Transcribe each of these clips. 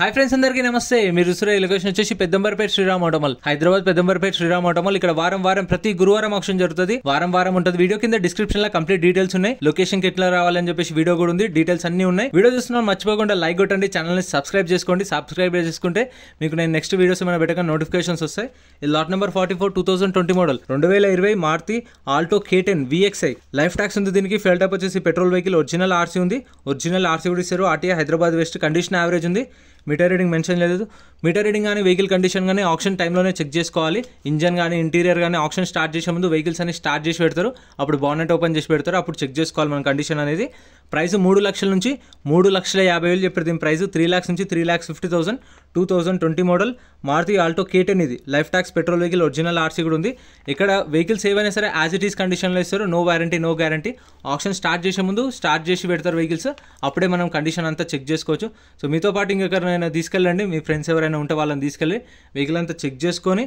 hi friends అందరికీ నమస్తే మీరు చూసిన లొకేషన్ వచ్చేసి పెద్దంబర్పేట శ్రీరామ్ ఆటోమల్ హైదరాబాద్ పెద్దంబర్పేట శ్రీరామ్ ఆటోమల్ ఇక్కడ వారం వారం ప్రతి గురువారం ఆప్షన్ జరుగుతుంది వారం వారం ఉంటుంది వీడియో కింద డిస్క్రిప్షన్ లో కంప్లీట్ డీటెయిల్స్ ఉన్నాయి లొకేషన్ ఎట్లా రావాలని చెప్పేసి వీడియో కూడా ఉంది డీటెయిల్స్ అన్ని ఉన్నాయి వీడియో చూస్తున్నా మర్చిపోకుండా లైక్ కొట్టండి ఛానల్ ని సబ్స్క్రైబ్ చేసుకోండి సబ్స్క్రైబ్ చేసుకుంటే మీకు నేను నెక్స్ట్ వీడియోస్ ఏమైనా పెట్టక నోటిఫికేషన్స్ వస్తాయి lot number forty four two thousand twenty model రెండు వేల ఇరవై Maruti Alto K ten VXI life tax ఉంది దీనికి ఫెల్టప్ వచ్చేసి పెట్రోల్ వెహికల్ ఒరిజినల్ ఆర్సీ ఉంది ఒరిజినల్ ఆర్సీ కూడా ఇస్తారు RTI Hyderabad west condition average ఉంది మీటర్ రీడింగ్ మెన్షన్ లేదు మీటర్ రీడింగ్ కానీ వెహికల్ కండిషన్ కానీ ఆప్షన్ టైంలోనే చెక్ చేసుకోవాలి ఇంజన్ కానీ ఇంటీరియర్ కానీ ఆప్షన్ స్టార్ట్ చేసే ముందు వెహికల్స్ అని స్టార్ట్ చేసి పెడతారు అప్పుడు బానెట్ ఓపెన్ చేసి పెడతారు అప్పుడు చెక్ చేసుకోవాలి మన కండిషన్ అనేది ప్రైస్ మూడు లక్షల నుంచి మూడు లక్షల యాభై వేలు చెప్పారు దీని ప్రైస్ త్రీ ల్యాక్స్ నుంచి three lakhs fifty thousand two thousand twenty model Maruti Alto K ten ఇది life tax petrol vehicle original RC కూడా ఉంది ఇక్కడ వెహికల్స్ ఏవైనా సరే యాజ్ ఇట్ ఈస్ కండిషన్లో ఇస్తారు no warranty no guarantee option start చేసే ముందు స్టార్ట్ చేసి పెడతారు వెహికల్స్ అప్పుడే మనం కండిషన్ అంతా చెక్ చేసుకోవచ్చు సో మీతో పాటు ఇంకెక్కడ ఎవరినైనా తీసుకెళ్ళండి మీ ఫ్రెండ్స్ ఎవరైనా ఉంటే వాళ్ళని తీసుకెళ్ళి వెహికల్ అంతా చెక్ చేసుకొని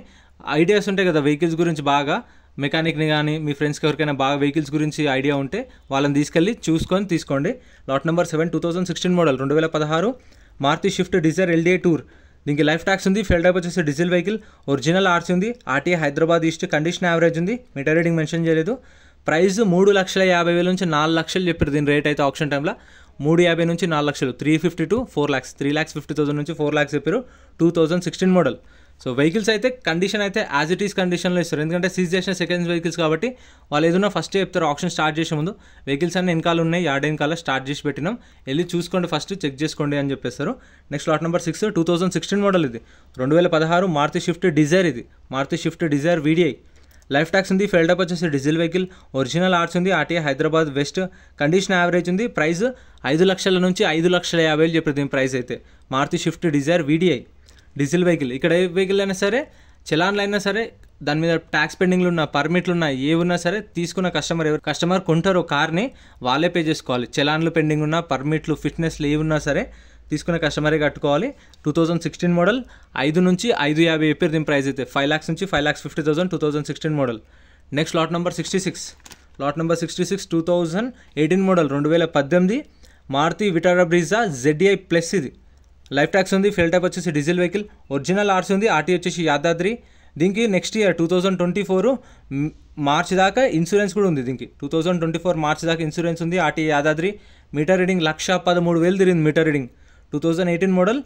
ఐడియాస్ ఉంటాయి కదా వెహికల్స్ గురించి బాగా మెకానిక్ని కానీ మీ ఫ్రెండ్స్కి ఎవరికైనా బాగా వెహికల్స్ గురించి ఐడియా ఉంటే వాళ్ళని తీసుకెళ్ళి చూసుకొని తీసుకోండి lot number seven two thousand sixteen model రెండు వేల పదహారు Maruti Swift Dzire LDA tour దీనికి లైఫ్ ట్యాక్స్ ఉంది ఫెల్ టైప్ వచ్చేసి డీజిల్ వెహికల్ ఒరిజినల్ ఆర్సీ ఉంది RTA Hyderabad east condition average ఉంది మీటర్ రీడింగ్ మెన్షన్ చేయలేదు ప్రైస్ మూడు లక్షల యాభై వేల నుంచి నాలుగు లక్షలు చెప్పారు దీని రేట్ అయితే ఆప్షన్ టైంలో మూడు యాభై నుంచి నాలుగు లక్షలు three fifty to four lakhs three lakhs fifty thousand నుంచి ఫోర్ ల్యాక్స్ చెప్పారు two thousand sixteen model so vehicles అయితే కండిషన్ అయితే యాజ్ ఇట్ ఈస్ కండిషన్లో ఇస్తారు ఎందుకంటే సీజ్ చేసిన సెకండ్ వెహికల్స్ కాబట్టి వాళ్ళు ఏదైనా ఫస్ట్ చెప్తారు ఆప్షన్ స్టార్ట్ చేసే ముందు వెహికల్స్ అన్ని వెనకాల ఉన్నాయి యాడ్ ఎన్కాల స్టార్ట్ చేసి పెట్టినాం వెళ్ళి చూసుకోండి ఫస్ట్ చెక్ చేసుకోండి అని చెప్పేస్తారు next lot number six two thousand sixteen model ఇది రెండు వేల పదహారు మారుతి షిఫ్ట్ డిజైర్ ఇది Maruti Swift Dzire VDI life tax ఉంది ఫెల్డప్ వచ్చేసి డీజిల్ వెహికల్ ఒరిజినల్ ఆర్ట్స్ ఉంది RTA Hyderabad west condition average ఉంది ప్రైస్ ఐదు లక్షల నుంచి ఐదు లక్షల యాభై వేలు చెప్పారు దీని ప్రైస్ అయితే Maruti Swift Dzire VDI diesel vehicle ఇక్కడ ఏ వెహికల్ అయినా సరే చలాన్లు అయినా సరే దాని మీద ట్యాక్స్ పెండింగ్లు ఉన్న పర్మిట్లు ఉన్నా ఏ ఉన్నా సరే తీసుకున్న కస్టమర్ ఎవరు కస్టమర్ కొంటారు కార్ని వాళ్ళే పే చేసుకోవాలి చలాన్లు పెండింగ్ ఉన్న పర్మిట్లు ఫిట్నెస్లు ఏ ఉన్నా సరే తీసుకునే కస్టమరే కట్టుకోవాలి టూ థౌజండ్ సిక్స్టీన్ మోడల్ ఐదు నుంచి ఐదు యాభై ఏపీ దీని ప్రైస్ అయితే ఫైవ్ ల్యాక్స్ నుంచి five lakhs fifty thousand two thousand sixteen model next lot number sixty six lot number sixty six two thousand eighteen model రెండు వేల పద్దెనిమిది Maruti Vitara Brezza ZXI plus ఇది లైఫ్ ట్యాక్స్ ఉంది ఫెల్ టైప్ వచ్చేసి diesel vehicle original RC ఉంది RT వచ్చేసి యాదాద్రి దీనికి next year two thousand twenty four March దాకా ఇన్సూరెన్స్ కూడా ఉంది దీనికి two thousand twenty four March దాకా ఇన్సూరెన్స్ ఉంది ఆర్టీ యాదాద్రి మీటర్ రీడింగ్ లక్ష పదమూడు వేలు తిరిగింది meter reading two thousand eighteen model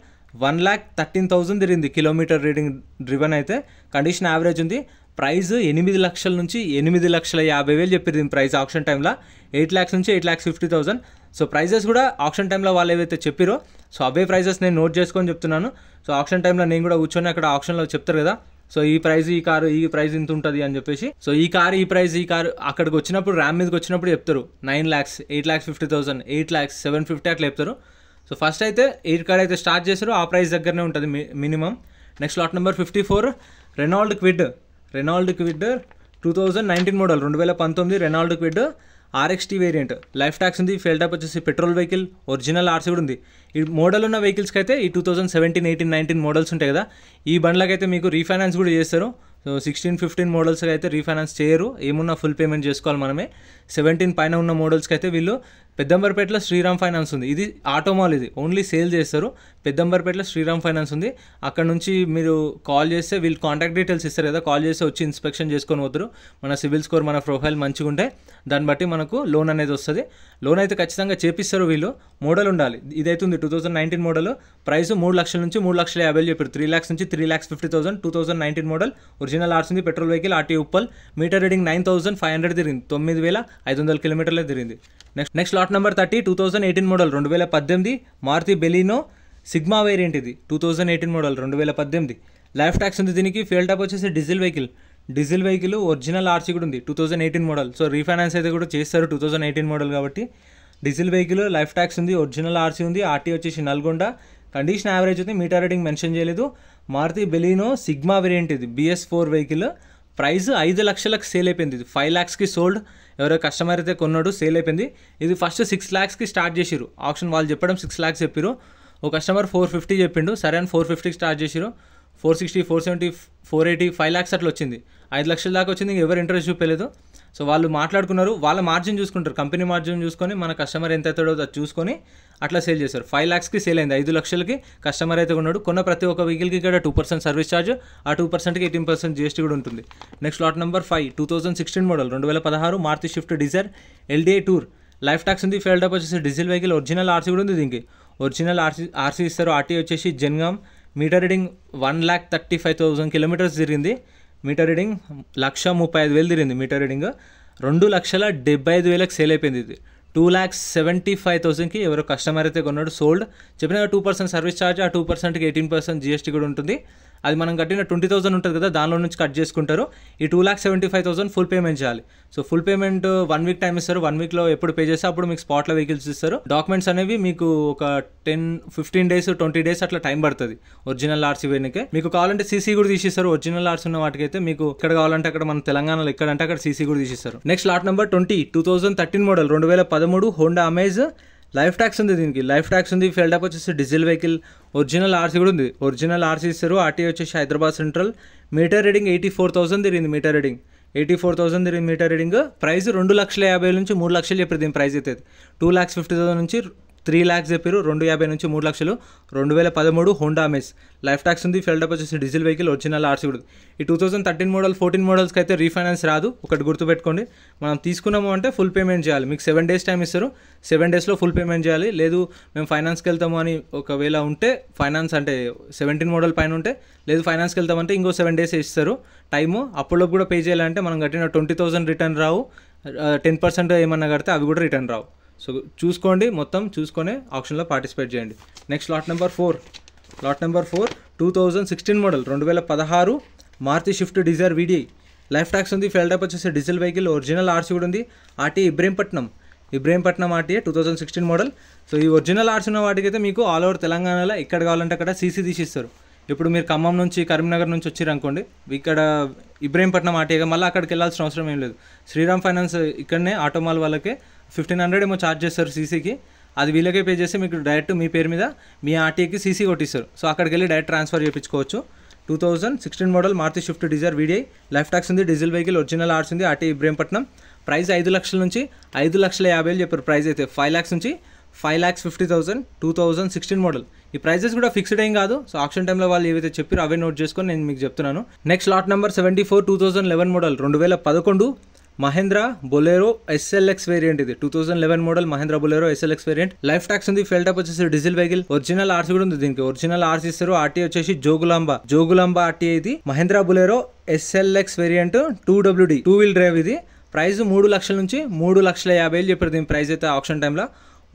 one lakh thirteen thousand తిరిగింది కిలోమీటర్ రీడింగ్ డ్రివెన్ అయితే కండిషన్ యావరేజ్ ఉంది ప్రైస్ ఎనిమిది లక్షల నుంచి ఎనిమిది లక్షల యాభై వేలు చెప్పింది ప్రైస్ ఆప్షన్ టైంలో ఎయిట్ ల్యాక్స్ నుంచి eight lakhs fifty thousand so prices కూడా ఆప్షన్ టైంలో వాళ్ళు ఏవైతే చెప్పారో సో అవే ప్రైజెస్ నేను నోట్ చేసుకొని చెప్తున్నాను సో ఆప్షన్ టైంలో నేను కూడా కూర్చొని అక్కడ ఆప్షన్లో చెప్తారు కదా సో ఈ ప్రైస్ ఈ కారు ఈ ప్రైస్ ఇంత ఉంటుంది అని చెప్పేసి సో ఈ కారు ఈ ప్రైస్ ఈ కారు అక్కడికి వచ్చినప్పుడు ర్యామ్ మీదకి వచ్చినప్పుడు చెప్తారు nine lakhs eight lakhs fifty thousand eight lakhs seven fifty అట్లా చెప్తారు సో ఫస్ట్ అయితే ఎయిట్ కార్డ్ అయితే స్టార్ట్ చేశారు ఆ ప్రైస్ దగ్గరనే ఉంటుంది minimum next lot number fifty four Renault Kwid Renault Kwid two thousand nineteen model రెండు వేల పంతొమ్మిది Renault Kwid RXT variant life tax ఉంది ఫెల్టాప్ వచ్చేసి పెట్రోల్ వెహికల్ ఒరిజినల్ ఆర్సీ కూడా ఉంది ఈ మోడల్ ఉన్న వెహికల్స్కి అయితే ఈ two thousand seventeen eighteen nineteen models ఉంటాయి కదా ఈ బండ్లకైతే మీకు రీఫైనాన్స్ కూడా చేస్తారు సో సిక్స్టీన్ ఫిఫ్టీన్ మోడల్స్కి అయితే రీఫైనాన్స్ చేయరు ఏమున్నా ఫుల్ పేమెంట్ చేసుకోవాలి మనమే సెవెంటీన్ పైన ఉన్న మోడల్స్కి అయితే వీళ్ళు పెద్దంబర్పేటలో శ్రీరామ్ ఫైనాన్స్ ఉంది ఇది ఆటోమాల్ ఇది ఓన్లీ సేల్ చేస్తారు పెద్దంబర్పేటలో శ్రీరామ్ ఫైనాన్స్ ఉంది అక్కడ నుంచి మీరు కాల్ చేస్తే వీళ్ళు కాంటాక్ట్ డీటెయిల్స్ ఇస్తారు కదా కాల్ చేస్తే వచ్చి ఇన్స్పెక్షన్ చేసుకొని పోతారు మన సివిల్ స్కోర్ మన ప్రొఫైల్ మంచిగా ఉంటే దాన్ని బట్టి మనకు లోన్ అనేది వస్తుంది లోన్ అయితే ఖచ్చితంగా చేపిస్తారు వీళ్ళు మోడల్ ఉండాలి ఇదైతుంది two thousand nineteen model price మూడు లక్షల నుంచి మూడు లక్షల యాభై చెప్పారు త్రీ ల్యాక్స్ నుంచి three lakhs fifty thousand two thousand nineteen model original RC ఉంది petrol vehicle RTA Uppal meter reading nine thousand five hundred తిరిగింది తొమ్మిది వేల ఐదు వందల కిలోమీటర్లే తిరిగింది next next lot part number thirty two thousand eighteen model రెండు వేల పద్దెనిమిది మారుతి బెలీనో సిగ్మా వేరియంట్ ఇది టూ థౌజండ్ ఎయిటీన్ మోడల్ రెండు వేల పద్దెనిమిది లైఫ్ ట్యాక్స్ ఉంది దీనికి ఫీల్ టాప్ వచ్చేసి diesel vehicle diesel vehicle original RC కూడా ఉంది two thousand eighteen model so refinance అయితే కూడా చేస్తారు టూ థౌజండ్ ఎయిటీన్ మోడల్ కాబట్టి డీజిల్ వెహికల్ లైఫ్ ట్యాక్స్ ఉంది ఒరిజినల్ ఆర్సీ ఉంది ఆర్టీ వచ్చేసి నల్గొండ కండిషన్ యావరేజ్ ఉంది మీటర్ రేటింగ్ మెన్షన్ చేయలేదు మారుతి బెలీనో సిగ్మా వేరియంట్ ఇది బిఎస్ ఫోర్ వెహికల్ ప్రైస్ ఐదు లక్షలకు సేల్ అయిపోయింది ఇది ఫైవ్ ల్యాక్స్కి సోల్డ్ ఎవరో కస్టమర్ అయితే కొన్నాడు సేల్ అయిపోయింది ఇది ఫస్ట్ సిక్స్ ల్యాక్స్కి స్టార్ట్ చేసిరు ఆప్షన్ వాళ్ళు చెప్పడం సిక్స్ ల్యాక్స్ చెప్పారు ఓ కస్టమర్ ఫోర్ ఫిఫ్టీ చెప్పిండు సరే అని ఫోర్ ఫిఫ్టీకి స్టార్ట్ చేసిరు four sixty four seventy four eighty five lakhs అట్లా వచ్చింది ఐదు లక్షల దాకా వచ్చింది ఎవరు ఇంట్రెస్ట్ చూపలేదు సో వాళ్ళు మాట్లాడుకున్నారు వాళ్ళ మార్జిన్ చూసుకుంటారు కంపెనీ మార్జిన్ చూసుకొని మన కస్టమర్ ఎంత అవుతాడో అది చూసుకొని అట్లా సేల్ చేశారు ఫైవ్ ల్యాక్స్కి సేల్ అయింది ఐదు లక్షలకి కస్టమర్ అయితే ఉన్నాడు కొన్న ప్రతి ఒక్క వెహికల్కి కూడా టూ పర్సెంట్ సర్వీస్ ఛార్జ్ ఆ టూ పర్సెంట్కి ఎయిటీన్ పర్సెంట్ జీఎస్టీ కూడా ఉంటుంది next lot number five two thousand sixteen model రెండు వేల పదహారు Maruti Swift Dzire LDA Tour life tax ఉంది ఫెయిల్ డప్ వచ్చేసి డీజిల్ వెహికల్ ఒరిజినల్ ఆర్సీ కూడా ఉంది దీనికి ఒరిజినల్ ఆర్సీ ఆర్సీ ఇస్తారు ఆర్టీ వచ్చేసి Jangaon meter reading one lakh thirty five thousand kilometres జరిగింది మీటర్ రీడింగ్ లక్ష ముప్పై ఐదు వేలు తిరిగింది మీటర్ రీడింగ్ రెండు లక్షల డెబ్బై ఐదు వేలకు సేల్ అయిపోయింది ఇది టూ ల్యాక్స్ సెవెంటీ ఫైవ్ థౌసండ్కి ఎవరో కస్టమర్ అయితే కొన్నాడు సోల్డ్ చెప్పిన టూ పర్సెంట్ సర్వీస్ ఛార్జ్ ఆ టూ పర్సెంట్కి ఎయిటీన్ పర్సెంట్ జిఎస్టీ కూడా ఉంటుంది అది మనం కట్టిన ట్వంటీ థౌసండ్ ఉంటుంది కదా దానిలో నుంచి కట్ చేసుకుంటారు ఈ two lakh seventy five thousand full payment చేయాలి so full payment one week time ఇస్తారు వన్ వీక్లో ఎప్పుడు పే చేస్తే అప్పుడు మీకు స్పాట్లో వెహికల్స్ ఇస్తారు డాక్యుమెంట్స్ అనేవి మీకు ఒక ten fifteen days twenty days అట్లా టైం పడుతుంది ఒరిజినల్ ఆర్ట్స్ ఇవ్వడానికి మీకు కావాలంటే సీసీ కూడా తీసిస్తారు ఒరిజినల్ ఆర్ట్స్ ఉన్న వాటికైతే మీకు ఇక్కడ కావాలంటే అక్కడ మన తెలంగాణలో ఎక్కడంటే అక్కడ సీసీ కూడా తీసిస్తారు next lot number twenty two thousand thirteen model రెండు వేల పదమూడు హోండా అమేజ్ లైఫ్ ట్యాక్స్ ఉంది దీనికి లైఫ్ ట్యాక్స్ ఉంది ఫెల్డ్ అప్ వచ్చేసి డీజిల్ వెహికల్ ఒరిజినల్ ఆర్సీ కూడా ఉంది ఒరిజినల్ ఆర్సీ ఇస్తారు ఆర్టీ వచ్చేసి Hyderabad Central meter reading eighty four thousand తిరిగింది meter reading eighty four thousand తిరిగింది మీటర్ రీడింగ్ ప్రైస్ రెండు లక్షల యాభై నుంచి మూడు లక్షలు చెప్పారు దీని ప్రైస్ అయితే టూ ల్యాక్స్ ఫిఫ్టీ థౌసండ్ నుంచి త్రీ ల్యాక్స్ చెప్పారు రెండు యాభై నుంచి మూడు లక్షలు రెండు వేల పదమూడు హోండా మెస్ లైఫ్ ట్యాక్స్ ఉంది ఫెల్డ్ అప్ వచ్చేసి డీజిల్ వెహికల్ ఒరిజినల్ ఆర్సీ కూడా ఈ two thousand thirteen model fourteen మోడల్స్కి అయితే రీఫైనాన్స్ రాదు ఒకటి గుర్తుపెట్టుకోండి మనం తీసుకున్నాము అంటే ఫుల్ పేమెంట్ చేయాలి మీకు సెవెన్ డేస్ టైం ఇస్తారు సెవెన్ డేస్లో ఫుల్ పేమెంట్ చేయాలి లేదు మేము ఫైనాన్స్కి వెళ్తాము అని ఒకవేళ ఉంటే ఫైనాన్స్ అంటే సెవెంటీన్ మోడల్ పైన ఉంటే లేదు ఫైనాన్స్కి వెళ్తామంటే ఇంకో సెవెన్ డేస్ ఇస్తారు టైము అప్పులోకి కూడా పే చేయాలంటే మనం కట్టిన ట్వంటీ థౌసండ్ రిటర్న్ రావు టెన్ పర్సెంట్ ఏమన్నా కడితే అవి కూడా రిటర్న్ రావు సో చూసుకోండి మొత్తం చూసుకొని ఆప్షన్లో పార్టిసిపేట్ చేయండి next lot number four lot number four two thousand sixteen model రెండు వేల పదహారు Maruti Swift Dzire VDI life tax ఉంది ఫెయిల్ వచ్చేసి డీజిల్ వెహికల్ ఒరిజినల్ ఆర్సీ కూడా ఉంది RT Ibrahimpatnam Ibrahimpatnam RTA two thousand sixteen model so ఈ ఒరిజినల్ ఆర్ట్స్ ఉన్న వాటికైతే మీకు ఆల్ ఓవర్ తెలంగాణలో ఎక్కడ కావాలంటే అక్కడ సీసీ తీసిస్తారు ఇప్పుడు మీరు ఖమ్మం నుంచి కరీంనగర్ నుంచి వచ్చారు అనుకోండి ఇక్కడ ఇబ్రహీంపట్నం ఆర్టీఏగా మళ్ళీ అక్కడికి వెళ్ళాల్సిన అవసరం ఏం లేదు శ్రీరామ్ ఫైనాన్స్ ఇక్కడనే ఆటోమాల్ వాళ్ళకే ఫిఫ్టీన్ హండ్రెడ్ ఏమో ఛార్జ్ చేస్తారు సీసీకి అది వీళ్ళకే పే చేసి మీకు డైరెక్ట్ మీ పేరు మీద మీ ఆర్టీఏకి సీసీ కొట్టిస్తారు సో అక్కడికి వెళ్ళి డైరెక్ట్ ట్రాన్స్ఫర్ చేయించుకోవచ్చు two thousand sixteen model Maruti Swift Dzire VDI life tax ఉంది డీజిల్ వెహికల్ ఒరిజినల్ ఆర్ట్స్ ఉంది ఆర్టీ ఇబ్రహీంపట్నం ప్రైస్ ఐదు లక్షల నుంచి ఐదు లక్షల యాభై వేలు చెప్పారు ప్రైస్ అయితే ఫైవ్ ల్యాక్స్ నుంచి five lakhs fifty thousand two thousand sixteen model ఈ ప్రైజెస్ కూడా ఫిక్స్డ్ ఏం కాదు సో ఆప్షన్ టైంలో వాళ్ళు ఏవైతే చెప్పారో అవే నోట్ చేసుకొని నేను మీకు చెప్తున్నాను next lot number seventy four two thousand eleven model రెండు వేల పదకొండు మహేంద్ర బొలేరో ఎస్ఎల్ఎక్స్ వేరియంట్ ఇది two thousand eleven model Mahindra Bolero SLX variant life tax ఉంది ఫెల్ టాప్ వచ్చేసి డీజిల్ వెహికల్ ఒరిజినల్ ఆర్సీ కూడా ఉంది దీనికి ఒరిజినల్ ఆర్సీ ఇస్తారు ఆర్టీ వచ్చేసి జోగులాంబ జోగులాంబ ఆర్టీ ఇది Mahindra Bolero SLX variant two WD two wheel drive ఇది ప్రైస్ మూడు లక్షల నుంచి మూడు లక్షల యాభై వేలు చెప్పారు దీని ప్రైస్ అయితే ఆప్షన్ టైంలో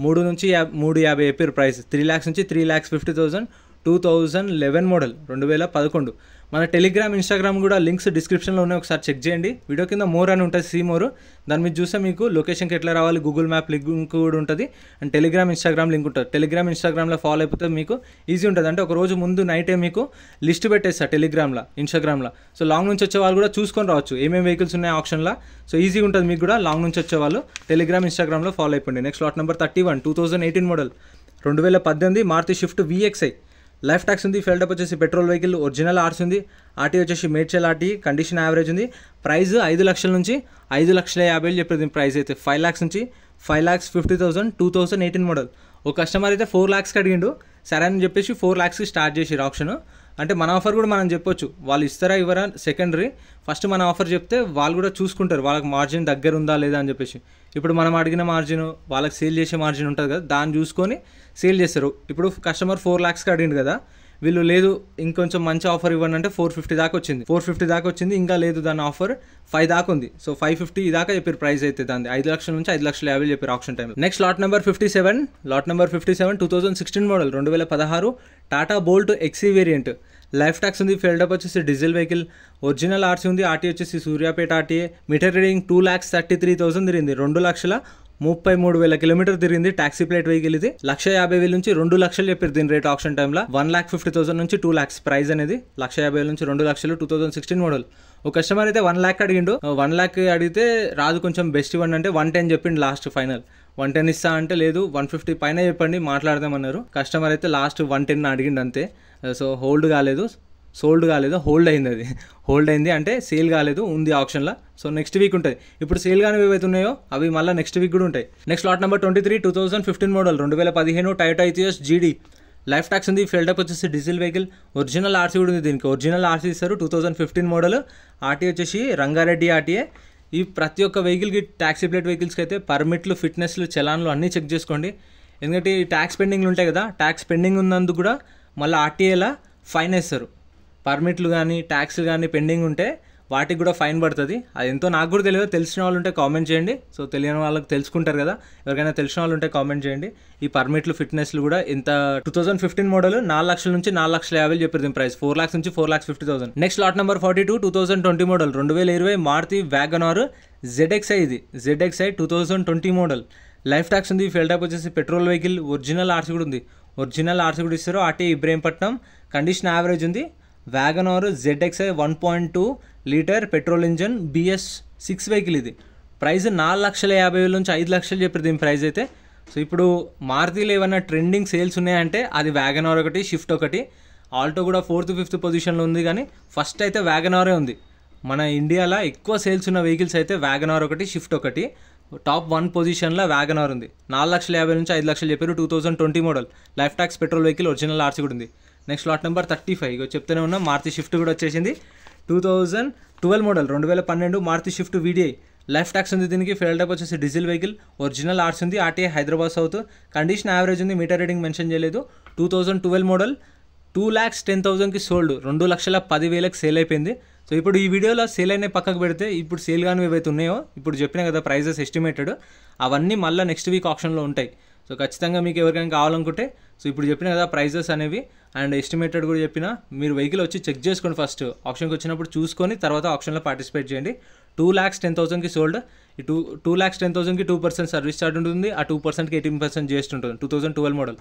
మూడు నుంచి యా మూడు యాభై చెప్పారు ప్రైస్ త్రీ ల్యాక్స్ నుంచి three lakhs fifty thousand two thousand eleven model రెండు వేల పదకొండు మన టెలిగ్రామ్ ఇన్స్టాగ్రామ్ కూడా లింక్స్ డిస్క్రిప్షన్లో ఉన్నాయి ఒకసారి చెక్ చేయండి వీడియో కింద మోర్ అని ఉంటుంది సీ మోర్ దాని మీద చూస్తే మీకు లొకేషన్కి ఎట్లా రావాలి గూగుల్ మ్యాప్ లింక్ కూడా ఉంటుంది అండ్ టెలిగ్రామ్ ఇన్స్టాగ్రామ్ లింక్ ఉంటుంది టెలిగ్రామ్ ఇన్స్టాగ్రామ్లో ఫాలో అయిపోతే మీకు ఈజీ ఉంటుంది అంటే ఒక రోజు ముందు నైటే మీకు లిస్ట్ పెట్టేస్తా టెలిగ్రామ్లో ఇన్స్టాగ్రామ్లో సో లాంగ్ నుంచి వచ్చే వాళ్ళు కూడా చూసుకొని రావచ్చు ఏమేమి వెహికల్స్ ఉన్నాయి ఆప్షన్లో సో ఈజీగా ఉంటుంది మీకు కూడా లాంగ్ నుంచి వచ్చే వాళ్ళు టెలిగ్రామ్ ఇన్స్టాగ్రామ్లో ఫాలో అయిపోండి next lot number thirty one two thousand eighteen model రెండు వేల పద్దెనిమిది Maruti Swift VXI life tax ఉంది ఫెల్డప్ వచ్చేసి పెట్రోల్ వెహికల్ ఒరిజినల్ ఆర్స్ ఉంది ఆర్టీ వచ్చేసి మేడ్చల్ ఆర్టీ కండిషన్ యావరేజ్ ఉంది ప్రైస్ ఐదు లక్షల నుంచి ఐదు లక్షల యాభై వేలు దీని ప్రైస్ అయితే ఫైవ్ ల్యాక్స్ నుంచి five lakhs fifty thousand two thousand eighteen model ఒక కస్టమర్ అయితే ఫోర్ ల్యాక్స్కి అడిగిండు సరే అని చెప్పేసి ఫోర్ ల్యాక్స్కి స్టార్ట్ చేసి ఆప్షన్ అంటే మన ఆఫర్ కూడా మనం చెప్పొచ్చు వాళ్ళు ఇస్తారా ఇవ్వరా సెకండరీ ఫస్ట్ మన ఆఫర్ చెప్తే వాళ్ళు కూడా చూసుకుంటారు వాళ్ళకి మార్జిన్ దగ్గర ఉందా లేదా అని చెప్పేసి ఇప్పుడు మనం అడిగిన మార్జిన్ వాళ్ళకి సేల్ చేసే మార్జిన్ ఉంటుంది కదా దాన్ని చూసుకొని సేల్ చేస్తారు ఇప్పుడు కస్టమర్ ఫోర్ ల్యాక్స్కి అడిగిండు కదా వీళ్ళు లేదు ఇంకొంచెం మంచి ఆఫర్ ఇవ్వండి అంటే ఫోర్ ఫిఫ్టీ దాకా వచ్చింది ఫోర్ ఫిఫ్టీ దాకా వచ్చింది ఇంకా లేదు దాని ఆఫర్ ఫైవ్ దాకా ఉంది సో ఫైవ్ ఫిఫ్టీ దాకా చెప్పారు ప్రైస్ అయితే దాన్ని ఐదు లక్షల నుంచి ఐదు లక్షల యాభై చెప్పారు option time next lot number fifty seven lot number fifty seven two thousand sixteen model రెండు వేల పదహారు Tata Bolt XE variant life tax ఉంది ఫిల్డప్ వచ్చేసి డీజిల్ వెహికల్ ఒరిజినల్ ఆర్సీ ఉంది ఆర్టీ వచ్చేసి Suryapet RTA meter reading two lakhs thirty three thousand తిరిగింది రెండు లక్షల ముప్పై మూడు వేల కిలోమీటర్ తిరిగింది టాక్సీ ప్లేట్ వెహికల్ ఇది లక్ష యాభై వేల నుంచి రెండు లక్షలు చెప్పారు దీని రేట్ ఆప్షన్ టైంలో వన్ లాక్ ఫిఫ్టీ థౌసండ్ నుంచి టూ లాక్స్ ప్రైస్ అనేది లక్ష యాభై వేల నుంచి రెండు లక్షలు టూ థౌసండ్ సిక్స్టీన్ మోడల్ ఒక కస్టమర్ అయితే వన్ ల్యాక్ అడిగిండు వన్ ల్యాక్ అడిగితే రాదు కొంచెం బెస్ట్ ఇవ్వండి అంటే వన్ టెన్ చెప్పిండు లాస్ట్ ఫైనల్ వన్ టెన్ ఇస్తా అంటే లేదు వన్ ఫిఫ్టీ పైన చెప్పండి మాట్లాడదామన్నారు కస్టమర్ అయితే లాస్ట్ వన్ టెన్ అడిగిండు అంతే సో హోల్డ్ కాలేదు సోల్డ్ కాలేదు హోల్డ్ అయింది అది హోల్డ్ అయింది అంటే సేల్ కాలేదు ఉంది ఆప్షన్లో సో నెక్స్ట్ వీక్ ఉంటుంది ఇప్పుడు సేల్ కానీ ఏవైతే ఉన్నాయో అవి మళ్ళీ నెక్స్ట్ వీక్ కూడా ఉంటాయి next lot number twenty three two thousand fifteen model రెండు వేల పదిహేను Toyota Etios GD life tax ఉంది ఫిల్డప్ వచ్చేసి డీజిల్ వెహికల్ ఒరిజినల్ ఆర్సీ కూడా ఉంది దీనికి ఒరిజినల్ ఆర్సీ ఇస్తారు two thousand fifteen model RT వచ్చేసి రంగారెడ్డి ఆర్టీఏ ఈ ప్రతి ఒక్క వెహికల్కి ట్యాక్సీ ప్లేట్ వెహికల్స్కి అయితే పర్మిట్లు ఫిట్నెస్లు చలాన్లు అన్నీ చెక్ చేసుకోండి ఎందుకంటే ఈ ట్యాక్స్ పెండింగ్లు ఉంటాయి కదా ట్యాక్స్ పెండింగ్ ఉన్నందుకు కూడా మళ్ళీ ఆర్టీఏలా ఫైన్ వేస్తారు పర్మిట్లు కానీ ట్యాక్స్లు కానీ పెండింగ్ ఉంటే వాటికి కూడా ఫైన్ పడుతుంది అది ఎంతో నాకు కూడా తెలియదు తెలిసిన వాళ్ళు ఉంటే కామెంట్ చేయండి సో తెలియని వాళ్ళకి తెలుసుకుంటారు కదా ఎవరికైనా తెలిసిన వాళ్ళు ఉంటే కామెంట్ చేయండి ఈ పర్మిట్లు ఫిట్నెస్లు కూడా ఇంత టూ థౌసండ్ ఫిఫ్టీన్ మోడల్ నాలుగు లక్షల నుంచి నాలుగు లక్షల యాభై చెప్పారు దీని ప్రైస్ ఫోర్ లాక్స్ నుంచి four lakhs fifty thousand next lot number forty two two thousand twenty model రెండు వేల ఇరవై మార్తి వ్యాగనార్ జెడ్ఎక్స్ఐ ఇది ZXI two thousand twenty model life tax ఉంది ఫెల్టాక్ వచ్చేసి పెట్రోల్ వెహికల్ ఒరిజినల్ ఆర్సీ కూడా ఉంది ఒరిజినల్ ఆర్సీ కూడా ఇస్తారు అటే ఇబ్రహీంపట్నం కండిషన్ యావరేజ్ ఉంది ఆర్ ZXI one point two litre petrol engine BS six vehicle ఇది ప్రైస్ నాలుగు లక్షల యాభై వేల నుంచి ఐదు లక్షలు చెప్పారు దీని ప్రైస్ అయితే సో ఇప్పుడు మారుతీలు ఏమైనా ట్రెండింగ్ సేల్స్ ఉన్నాయంటే అది వ్యాగనార్ ఒకటి షిఫ్ట్ ఒకటి ఆల్టో కూడా ఫోర్త్ ఫిఫ్త్ పొజిషన్లో ఉంది కానీ ఫస్ట్ అయితే వ్యాగనారే ఉంది మన ఇండియాలో ఎక్కువ సేల్స్ ఉన్న వెహికల్స్ అయితే వ్యాగనార్ ఒకటి షిఫ్ట్ ఒకటి టాప్ వన్ పొజిషన్లో వ్యాగనార్ ఉంది నాలుగు లక్షల యాభై నుంచి ఐదు లక్షలు చెప్పారు two thousand twenty model life tax petrol vehicle original RC కూడా ఉంది next lot number thirty five చెప్తూనే ఉన్నాం మారుతి షిఫ్ట్ కూడా వచ్చేసింది టూ థౌజండ్ ట్వెల్వ్ మోడల్ రెండు వేల పన్నెండు Maruti Swift VDI life tax ఉంది దీనికి ఫెయిల్ టైప్ వచ్చేసి డీజిల్ వెహికల్ ఒరిజినల్ ఆర్ట్స్ ఉంది RTA Hyderabad South condition average ఉంది మీటర్ రీడింగ్ మెన్షన్ చేయలేదు two thousand twelve model two lakhs ten థౌసండ్కి సోల్డ్ రెండు లక్షల పదివేలకు సేల్ అయిపోయింది సో ఇప్పుడు ఈ వీడియోలో సేల్ అయినా పక్కకు పెడితే ఇప్పుడు సేల్ కానీ ఏవైతే ఉన్నాయో ఇప్పుడు చెప్పిన కదా ప్రైజెస్ ఎస్టిమేటెడ్ అవన్నీ మళ్ళీ నెక్స్ట్ వీక్ ఆప్షన్లో ఉంటాయి సో ఖచ్చితంగా మీకు ఎవరికైనా కావాలనుకుంటే సో ఇప్పుడు చెప్పిన కదా ప్రైజెస్ అనేవి అండ్ ఎస్టిమేటెడ్ కూడా చెప్పిన మీరు వెహికల్ వచ్చి చెక్ చేసుకోండి ఫస్ట్ ఆప్షన్కి వచ్చినప్పుడు చూసుకొని తర్వాత ఆప్షన్లో పార్టిసిపేట్ చేయండి టూ ల్యాక్స్ టెన్ థౌసండ్కి సోల్డ్ ఈ టూ టూ ల్యాక్స్ టెన్ థౌసండ్కి టూ పర్సెంట్ సర్వీస్ చార్జ్ ఉంటుంది ఆ టూ పర్సెంట్కి ఎయిటీన్ పర్సెంట్ జీఎస్టీ ఉంటుంది టూ థౌసండ్ ట్వెల్వ్ మోడల్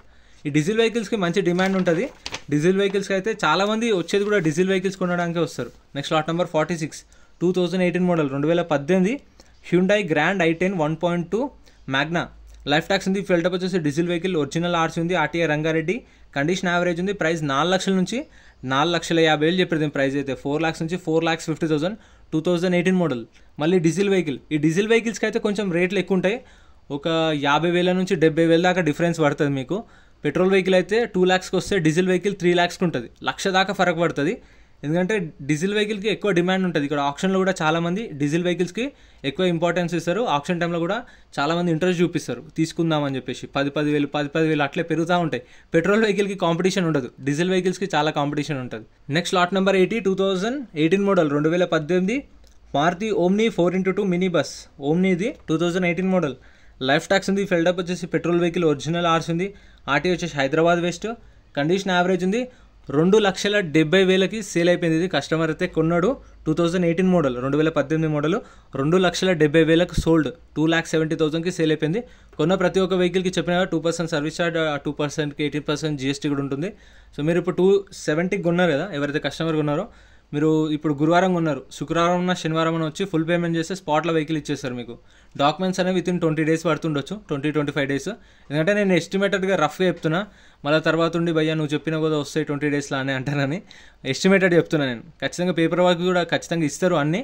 ఈ డీజిల్ వెహికల్స్కి మంచి డిమాండ్ ఉంటుంది డీజిల్ వెహికల్స్కి అయితే చాలామంది వచ్చేది కూడా డీజిల్ వెహికల్స్ కొనడానికి వస్తారు next lot number forty six two thousand eighteen model రెండు వేల పద్దెనిమిది Hyundai Grand i ten one point two Magna life tax ఉంది ఫిల్టర్ వచ్చేసి డీజిల్ వెహికల్ ఒరిజినల్ ఆర్సీ ఉంది ఆర్టీఏ రంగారెడ్డి కండిషన్ యావరేజ్ ఉంది ప్రైస్ నాలుగు లక్షల నుంచి నాలుగు లక్షల యాభై వేలు దీని ప్రైస్ అయితే ఫోర్ ల్యాక్స్ నుంచి four lakhs fifty thousand two thousand eighteen model మళ్ళీ డీజిల్ వెహికల్ ఈ డీజిల్ వెహికల్స్కి అయితే కొంచెం రేట్లు ఎక్కువ ఉంటాయి ఒక యాభై వేల నుంచి డెబ్బై వేల దాకా డిఫరెన్స్ పడుతుంది మీకు పెట్రోల్ వెహికల్ అయితే టూ ల్యాక్స్కి వస్తే డీజిల్ వెహికల్ త్రీ ల్యాక్స్కి ఉంటుంది లక్ష దాకా ఫరక్ పడుతుంది ఎందుకంటే డీజిల్ వెహికల్కి ఎక్కువ డిమాండ్ ఉంటుంది ఇక్కడ ఆప్షన్లో కూడా చాలామంది డీజిల్ వెహికల్స్కి ఎక్కువ ఇంపార్టెన్స్ ఇస్తారు ఆప్షన్ టైంలో కూడా చాలామంది ఇంట్రెస్ట్ చూపిస్తారు తీసుకుందామని చెప్పేసి పది పది వేలు పది పది వేలు అట్లే పెరుగుతూ ఉంటాయి పెట్రోల్ వెహికల్కి కాంపిటీషన్ ఉండదు డీజిల్ వెహికల్స్కి చాలా కాంపిటీషన్ ఉంటుంది next lot number eighty two thousand eighteen model రెండు వేల పద్దెనిమిది Maruti Omni four into two mini bus ఇది two thousand eighteen model life tax ఉంది ఫెల్డప్ వచ్చేసి పెట్రోల్ వెహికల్ ఒరిజినల్ ఆర్స్ ఉంది ఆర్టీ వచ్చేసి హైదరాబాద్ వెస్ట్ కండిషన్ యావరేజ్ ఉంది రెండు లక్షల డెబ్బై వేలకి సేల్ అయిపోయింది ఇది కస్టమర్ అయితే కొన్నాడు టూ థౌజండ్ ఎయిటీన్ మోడల్ రెండు వేల పద్దెనిమిది మోడల్ రెండు లక్షల డెబ్బై వేలకు సోల్డ్ టూ ల్యాక్ సెవెంటీ థౌసండ్కి సేల్ అయిపోయింది కొన్న ప్రతి ఒక్క వెహికల్కి చెప్పిన two percent service charge two పర్సెంట్కి ఎయిటీన్ పర్సెంట్ జీఎస్టీ కూడా ఉంటుంది సో మీరు ఇప్పుడు టూ సెవెంటీకి కొన్నారు కదా ఎవరైతే కస్టమర్ కొన్నారో మీరు ఇప్పుడు గురువారం ఉన్నారు శుక్రవారం ఉన్న శనివారం వచ్చి ఫుల్ పేమెంట్ చేస్తే స్పాట్లో వెహికల్ ఇచ్చేస్తారు మీకు డాక్యుమెంట్స్ అనేవి వితిన్ ట్వంటీ డేస్ పడుతుండొచ్చు ట్వంటీ ట్వంటీ ఫైవ్ డేస్ ఎందుకంటే నేను ఎస్టిమేటెడ్గా రఫ్గా చెప్తున్నా మళ్ళీ తర్వాత ఉండి భయ్యా నువ్వు చెప్పిన కూడా వస్తాయి ట్వంటీ డేస్లో అని అంటానని ఎస్టిమేటెడ్ చెప్తున్నా నేను ఖచ్చితంగా పేపర్ వర్క్ కూడా ఖచ్చితంగా ఇస్తారు అన్నీ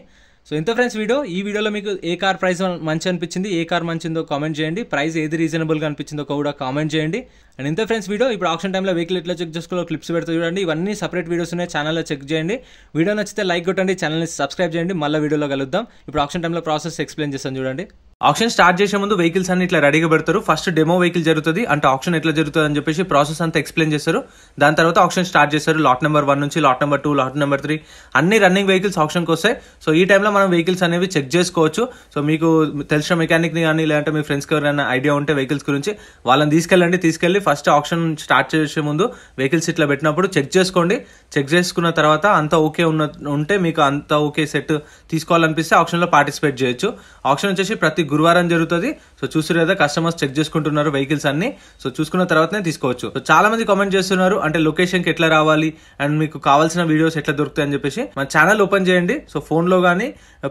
సో ఇంత ఫ్రెండ్స్ వీడియో ఈ వీడియోలో మీకు ఏ కార్ ప్రైస్ మంచి అనిపించింది ఏ కార్ మంచిందో కామెంట్ చేయండి ప్రైస్ ఏది రీజనబుల్గా అనిపించిందో కూడా కామెంట్ చేయండి అండ్ ఇంత ఫ్రెండ్స్ వీడియో ఇప్పుడు ఆప్షన్ టైంలో వెహికల్ ఎట్లా చెక్ చేసుకోవాలో క్లిప్స్ పెడుతూ చూడండి ఇవన్నీ సపరేట్ వీడియోస్ ఉన్నాయి ఛానల్లో చెక్ చేయండి వీడియో నచ్చితే లైక్ కొట్టండి ఛానల్ని సబ్స్క్రైబ్ చేయండి మళ్ళీ వీడియోలో కలుద్దాం ఇప్పుడు ఆప్షన్ టైంలో ప్రాసెస్ ఎక్స్ప్లెయిన్ చేస్తాను చూడండి ఆప్షన్ స్టార్ట్ చేసే ముందు వెహికల్స్ అన్ని ఇట్లా రెడీగా పెడతారు ఫస్ట్ డెమో వెహికల్ జరుగుతుంది అంటే ఆప్షన్ ఎట్లా జరుగుతుంది అని చెప్పేసి ప్రాసెస్ అంతా ఎక్స్ప్లెయిన్ చేస్తారు దాని తర్వాత ఆప్షన్ స్టార్ట్ చేస్తారు లాట్ నెంబర్ వన్ నుంచి lot number two lot number three అన్ని రన్నింగ్ వెహికల్స్ ఆప్షన్కి వస్తాయి సో ఈ టైంలో మనం వెహికల్స్ అనేవి చెక్ చేసుకోవచ్చు సో మీకు తెలిసిన మెకానిక్ని కానీ లేదంటే మీ ఫ్రెండ్స్కి ఎవరైనా ఐడియా ఉంటే వెహికల్స్ గురించి వాళ్ళని తీసుకెళ్ళండి తీసుకెళ్ళి ఫస్ట్ ఆప్షన్ స్టార్ట్ చేసే ముందు వెహికల్స్ ఇట్లా పెట్టినప్పుడు చెక్ చేసుకోండి చెక్ చేసుకున్న తర్వాత అంత ఓకే ఉన్న ఉంటే మీకు అంత ఓకే సెట్ తీసుకోవాలనిపిస్తే ఆప్షన్లో పార్టిసిపేట్ చేయొచ్చు ఆప్షన్ వచ్చేసి ప్రతి గురువారం జరుగుతుంది సో చూసారు కదా కస్టమర్స్ చెక్ చేసుకుంటున్నారు వెహికల్స్ అన్ని సో చూసుకున్న తర్వాతనే తీసుకోవచ్చు సో చాలా మంది కామెంట్ చేస్తున్నారు అంటే లొకేషన్ కి ఎట్లా రావాలి అండ్ మీకు కావాల్సిన వీడియోస్ ఎట్లా దొరుకుతాయి అని చెప్పేసి మన ఛానల్ ఓపెన్ చేయండి సో ఫోన్ లో కానీ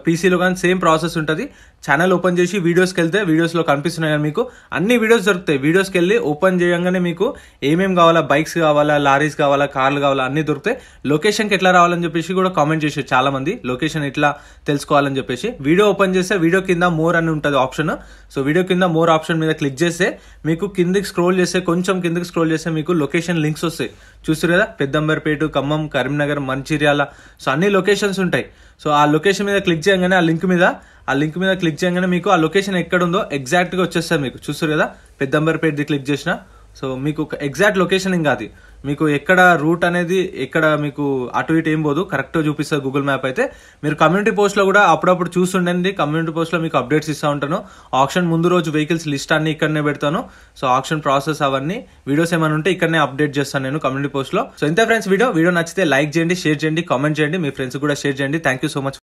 పీసీలో కానీ సేమ్ ప్రాసెస్ ఉంటుంది ఛానల్ ఓపెన్ చేసి వీడియోస్కి వెళ్తే లో కనిపిస్తున్నాయి కదా మీకు అన్ని వీడియోస్ దొరుకుతాయి వీడియోస్ కెళ్ళి ఓపెన్ చేయగానే మీకు ఏమేమి కావాలా బైక్స్ కావాలా లారీస్ కావాలా కార్లు కావాలా అన్ని దొరుకుతాయి కి ఎట్లా రావాలని చెప్పేసి కూడా కామెంట్ చేసారు చాలా మంది లొకేషన్ ఎట్లా తెలుసుకోవాలని చెప్పేసి వీడియో ఓపెన్ చేస్తే వీడియో కింద మోర్ అని ఉంటుంది ఉంటుంది ఆప్షన్ సో వీడియో కింద మోర్ ఆప్షన్ మీద క్లిక్ చేస్తే మీకు కిందకి స్క్రోల్ చేస్తే కొంచెం కిందకి స్క్రోల్ చేస్తే మీకు లొకేషన్ లింక్స్ వస్తాయి చూస్తారు కదా పెద్దంబర్పేట ఖమ్మం కరీంనగర్ మంచిర్యాల సో అన్ని లొకేషన్స్ ఉంటాయి సో ఆ లొకేషన్ మీద క్లిక్ చేయగానే ఆ లింక్ మీద ఆ లింక్ మీద క్లిక్ చేయగానే మీకు ఆ లొకేషన్ ఎక్కడ ఉందో ఎగ్జాక్ట్గా వచ్చేస్తారు మీకు చూస్తారు కదా పెద్దంబర్పేటది క్లిక్ చేసిన సో మీకు ఒక ఎగ్జాక్ట్ లొకేషన్ ఇంకా అది మీకు ఎక్కడ రూట్ అనేది ఎక్కడ మీకు అటు ఇటు ఏం పోదు కరెక్ట్గా చూపిస్తుంది గూగుల్ మ్యాప్ అయితే మీరు కమ్యూనిటీ పోస్ట్లో కూడా అప్పుడప్పుడు చూస్తుండండి కమ్యూనిటీ పోస్ట్లో మీకు అప్డేట్స్ ఇస్తా ఉంటాను ఆప్షన్ ముందు రోజు వెహికల్స్ లిస్ట్ అన్ని ఇక్కడనే పెడతాను సో ఆప్షన్ ప్రాసెస్ అవన్నీ వీడియోస్ ఏమైనా ఉంటే ఇక్కడనే అప్డేట్ చేస్తాను నేను కమ్యూనిటీ పోస్ట్లో సో ఇంత ఫ్రెండ్స్ వీడియో వీడియో నచ్చితే లైక్ చేయండి షేర్ చేయండి కామెంట్ చేయండి మీ ఫ్రెండ్స్ కూడా షేర్ చేయండి థ్యాంక్ యూ సో మచ్